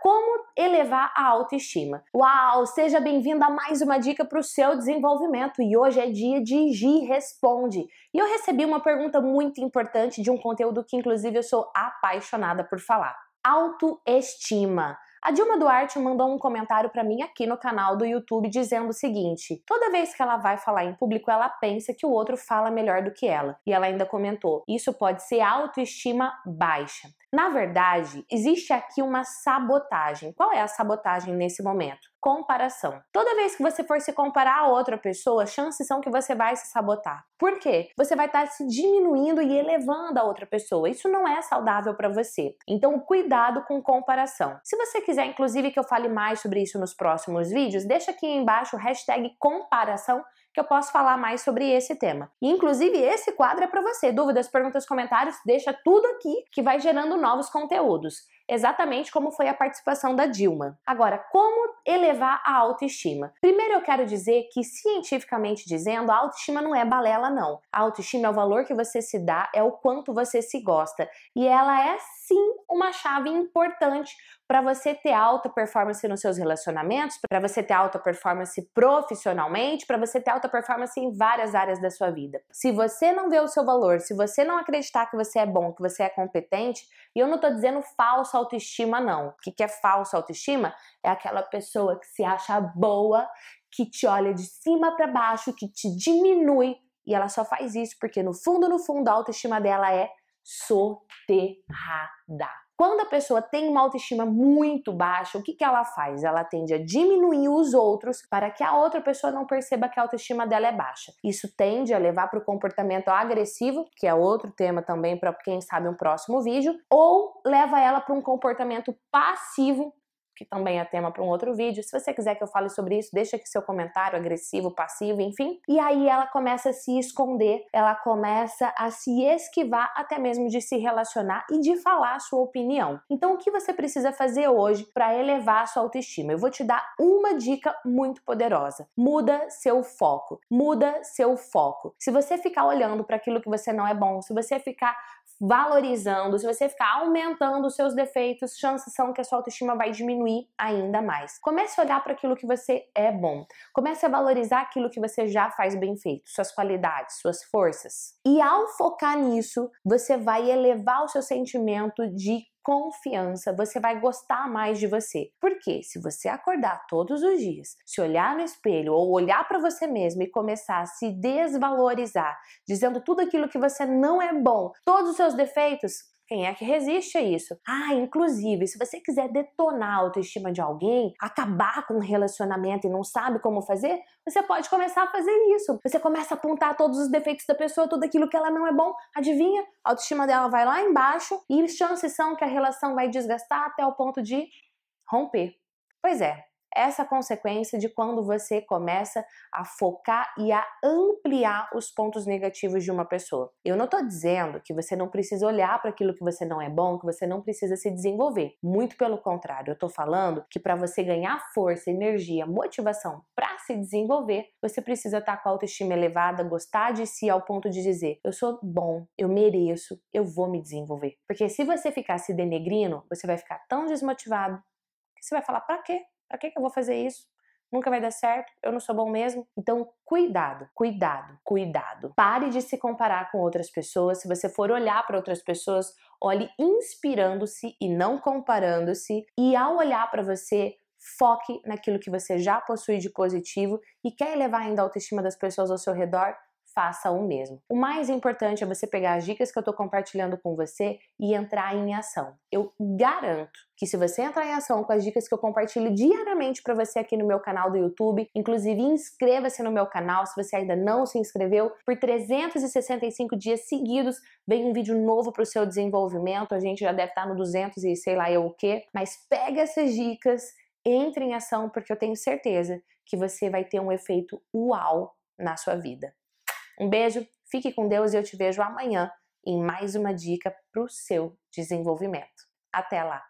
como elevar a autoestima. Uau, seja bem-vindo a mais uma dica para o seu desenvolvimento e hoje é dia de Gi Responde. E eu recebi uma pergunta muito importante de um conteúdo que inclusive eu sou apaixonada por falar. Autoestima. A Dilma Duarte mandou um comentário para mim aqui no canal do YouTube dizendo o seguinte: toda vez que ela vai falar em público, ela pensa que o outro fala melhor do que ela. E ela ainda comentou: isso pode ser autoestima baixa. Na verdade, existe aqui uma sabotagem. Qual é a sabotagem nesse momento? comparação. Toda vez que você for se comparar a outra pessoa, chances são que você vai se sabotar. Por quê? Você vai estar tá se diminuindo e elevando a outra pessoa. Isso não é saudável para você. Então, cuidado com comparação. Se você quiser, inclusive, que eu fale mais sobre isso nos próximos vídeos, deixa aqui embaixo o hashtag comparação que eu posso falar mais sobre esse tema. E, inclusive, esse quadro é para você. Dúvidas, perguntas, comentários, deixa tudo aqui que vai gerando novos conteúdos exatamente como foi a participação da Dilma. Agora, como elevar a autoestima? Primeiro eu quero dizer que, cientificamente dizendo, a autoestima não é balela, não. A autoestima é o valor que você se dá, é o quanto você se gosta. E ela é sim uma chave importante para você ter alta performance nos seus relacionamentos, para você ter alta performance profissionalmente, para você ter alta performance em várias áreas da sua vida. Se você não vê o seu valor, se você não acreditar que você é bom, que você é competente, e eu não estou dizendo falso autoestima, não. O que é falsa autoestima? É aquela pessoa que se acha boa, que te olha de cima para baixo, que te diminui. E ela só faz isso porque, no fundo, no fundo, a autoestima dela é soterrada. Quando a pessoa tem uma autoestima muito baixa, o que, que ela faz? Ela tende a diminuir os outros para que a outra pessoa não perceba que a autoestima dela é baixa. Isso tende a levar para o comportamento agressivo, que é outro tema também para quem sabe um próximo vídeo, ou leva ela para um comportamento passivo, que também é tema para um outro vídeo. Se você quiser que eu fale sobre isso, deixa aqui seu comentário agressivo, passivo, enfim. E aí ela começa a se esconder, ela começa a se esquivar até mesmo de se relacionar e de falar a sua opinião. Então, o que você precisa fazer hoje para elevar a sua autoestima? Eu vou te dar uma dica muito poderosa. Muda seu foco. Muda seu foco. Se você ficar olhando para aquilo que você não é bom, se você ficar valorizando, se você ficar aumentando os seus defeitos, chances são que a sua autoestima vai diminuir ainda mais. Comece a olhar para aquilo que você é bom. Comece a valorizar aquilo que você já faz bem feito, suas qualidades, suas forças. E ao focar nisso, você vai elevar o seu sentimento de confiança, você vai gostar mais de você. Porque se você acordar todos os dias, se olhar no espelho ou olhar para você mesmo e começar a se desvalorizar, dizendo tudo aquilo que você não é bom, todos os seus defeitos, quem é que resiste a isso? Ah, inclusive, se você quiser detonar a autoestima de alguém, acabar com um relacionamento e não sabe como fazer, você pode começar a fazer isso. Você começa a apontar todos os defeitos da pessoa, tudo aquilo que ela não é bom. Adivinha? A autoestima dela vai lá embaixo e chances são que a relação vai desgastar até o ponto de romper. Pois é, essa consequência de quando você começa a focar e a ampliar os pontos negativos de uma pessoa. Eu não estou dizendo que você não precisa olhar para aquilo que você não é bom, que você não precisa se desenvolver. Muito pelo contrário, eu estou falando que para você ganhar força, energia, motivação para se desenvolver, você precisa estar tá com a autoestima elevada, gostar de si ao ponto de dizer: eu sou bom, eu mereço, eu vou me desenvolver. Porque se você ficar se denegrindo, você vai ficar tão desmotivado que você vai falar: para quê? Para que, que eu vou fazer isso? Nunca vai dar certo, eu não sou bom mesmo. Então, cuidado, cuidado, cuidado. Pare de se comparar com outras pessoas. Se você for olhar para outras pessoas, olhe inspirando-se e não comparando-se. E ao olhar para você, foque naquilo que você já possui de positivo e quer elevar ainda a autoestima das pessoas ao seu redor faça o mesmo. O mais importante é você pegar as dicas que eu estou compartilhando com você e entrar em ação. Eu garanto que se você entrar em ação com as dicas que eu compartilho diariamente para você aqui no meu canal do YouTube, inclusive inscreva-se no meu canal se você ainda não se inscreveu, por 365 dias seguidos vem um vídeo novo para o seu desenvolvimento, a gente já deve estar tá no 200 e sei lá eu o quê. mas pega essas dicas, entre em ação porque eu tenho certeza que você vai ter um efeito uau na sua vida. Um beijo, fique com Deus e eu te vejo amanhã em mais uma dica para o seu desenvolvimento. Até lá!